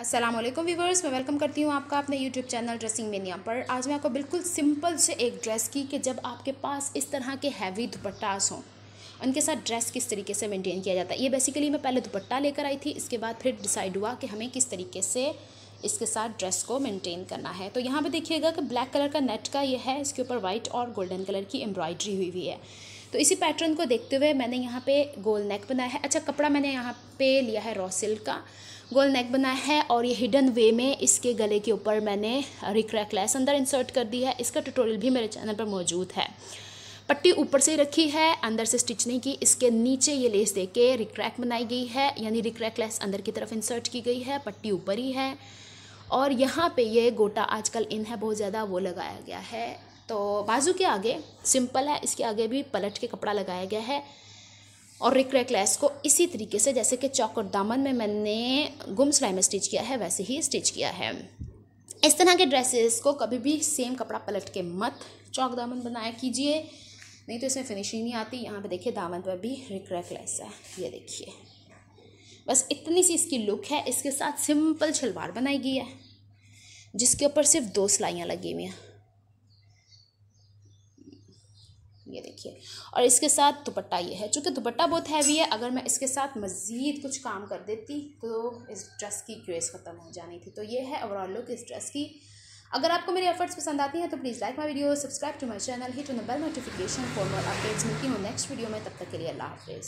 Aslam viewers मैं welcome करती हूँ आपका अपने यूट्यूब चैनल ड्रेसिंग मेनिया पर आज मैं आपको बिल्कुल सिंपल से एक ड्रेस की कि जब आपके पास इस तरह के हैवी दुपट्टास हों उनके साथ ड्रेस किस तरीके से मेंटेन किया जाता है ये बेसिकली मैं पहले दुपट्टा लेकर आई थी इसके बाद फिर डिसाइड हुआ कि हमें किस तरीके से इसके साथ ड्रेस को मेंटेन करना है तो यहाँ पर देखिएगा कि ब्लैक कलर का नेट का ये है इसके ऊपर वाइट और गोल्डन कलर की एम्ब्रॉयडरी हुई हुई है तो इसी पैटर्न को देखते हुए मैंने यहाँ पे गोल नेक बनाया है अच्छा कपड़ा मैंने यहाँ पे लिया है रॉ सिल्क का गोल नेक बनाया है और ये हिडन वे में इसके गले के ऊपर मैंने रिक्रैक लेस अंदर इंसर्ट कर दी है इसका ट्यूटोरियल भी मेरे चैनल पर मौजूद है पट्टी ऊपर से रखी है अंदर से स्टिच नहीं की इसके नीचे ये लेस दे के रिक्रैक बनाई गई है यानी रिक्रैक लेस अंदर की तरफ इंसर्ट की गई है पट्टी ऊपर ही है और यहाँ पे ये गोटा आजकल इन है बहुत ज़्यादा वो लगाया गया है तो बाजू के आगे सिंपल है इसके आगे भी पलट के कपड़ा लगाया गया है और रिक्रेक लेस को इसी तरीके से जैसे कि चौक और दामन में मैंने गुम सिलाई में स्टिच किया है वैसे ही स्टिच किया है इस तरह के ड्रेसेस को कभी भी सेम कपड़ा पलट के मत चौक दामन बनाया कीजिए नहीं तो इसमें फिनिशिंग नहीं आती यहाँ पे देखिए दामन पर भी रिक्रेक लेस है ये देखिए बस इतनी सी इसकी लुक है इसके साथ सिंपल शलवार बनाई गई है जिसके ऊपर सिर्फ दो सिलाइयाँ लगी हुई हैं ये देखिए और इसके साथ दुपट्टा ये है चूँकि दुपट्टा बहुत हैवी है अगर मैं इसके साथ मज़ीद कुछ काम कर देती तो इस ड्रेस की ग्रेस ख़त्म हो जानी थी तो ये है ओवरऑल लुक इस ड्रेस की अगर आपको मेरे एफर्ट्स पसंद आती हैं तो please like my video subscribe to my channel hit on the bell notification for more updates मिलती हूँ नेक्स्ट वीडियो में तब तक के लिए अल्लाह हाफिज़